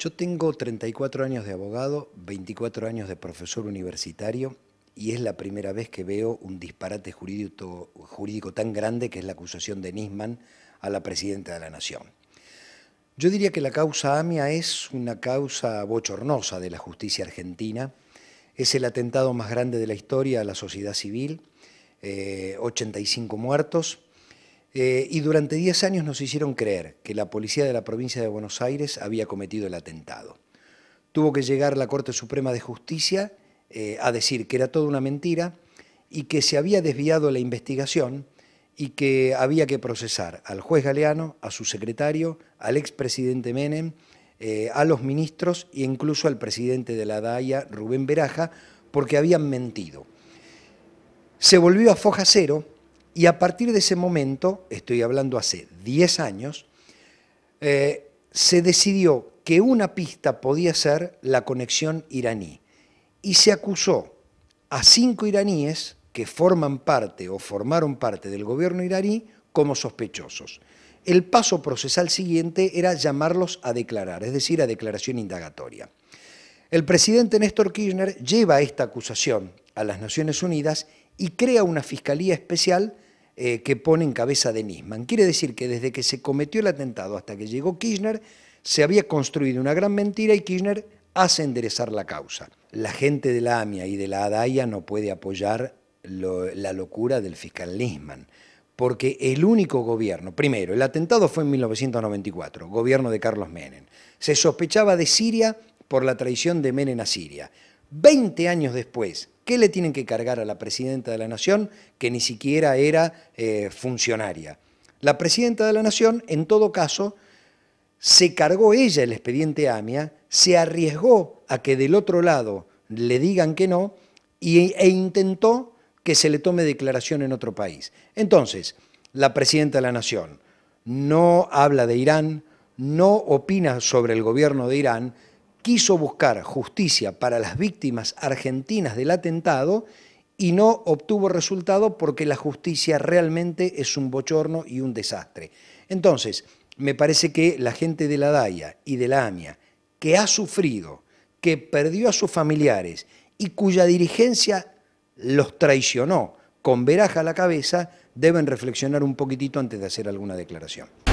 Yo tengo 34 años de abogado, 24 años de profesor universitario y es la primera vez que veo un disparate jurídico, tan grande que es la acusación de Nisman a la presidenta de la Nación. Yo diría que la causa AMIA es una causa bochornosa de la justicia argentina. Es el atentado más grande de la historia a la sociedad civil. 85 eh, muertos, eh, y durante 10 años nos hicieron creer que la policía de la provincia de Buenos Aires había cometido el atentado. Tuvo que llegar la Corte Suprema de Justicia eh, a decir que era toda una mentira y que se había desviado la investigación y que había que procesar al juez Galeano, a su secretario, al expresidente Menem, eh, a los ministros e incluso al presidente de la DAIA, Rubén Beraja, porque habían mentido. Se volvió a foja cero y a partir de ese momento, estoy hablando hace 10 años, eh, se decidió que una pista podía ser la conexión iraní. Y se acusó a cinco iraníes que forman parte o formaron parte del gobierno iraní como sospechosos. El paso procesal siguiente era llamarlos a declarar, es decir, a declaración indagatoria. El presidente Néstor Kirchner lleva esta acusación a las Naciones Unidas y crea una fiscalía especial eh, que pone en cabeza de Nisman. Quiere decir que desde que se cometió el atentado hasta que llegó Kirchner, se había construido una gran mentira y Kirchner hace enderezar la causa. La gente de la AMIA y de la ADAIA no puede apoyar la locura del fiscal Nisman porque el único gobierno, primero, el atentado fue en 1994, gobierno de Carlos Menem. Se sospechaba de Siria por la traición de Menem a Siria. 20 años después, ¿qué le tienen que cargar a la presidenta de la Nación que ni siquiera era eh, funcionaria? La presidenta de la Nación, en todo caso, se cargó ella el expediente AMIA, se arriesgó a que del otro lado le digan que no e intentó que se le tome declaración en otro país. Entonces, la presidenta de la Nación no habla de Irán, no opina sobre el gobierno de Irán, quiso buscar justicia para las víctimas argentinas del atentado y no obtuvo resultado porque la justicia realmente es un bochorno y un desastre. Entonces, me parece que la gente de la DAIA y de la AMIA, que ha sufrido, que perdió a sus familiares y cuya dirigencia los traicionó con veraja a la cabeza, deben reflexionar un poquitito antes de hacer alguna declaración.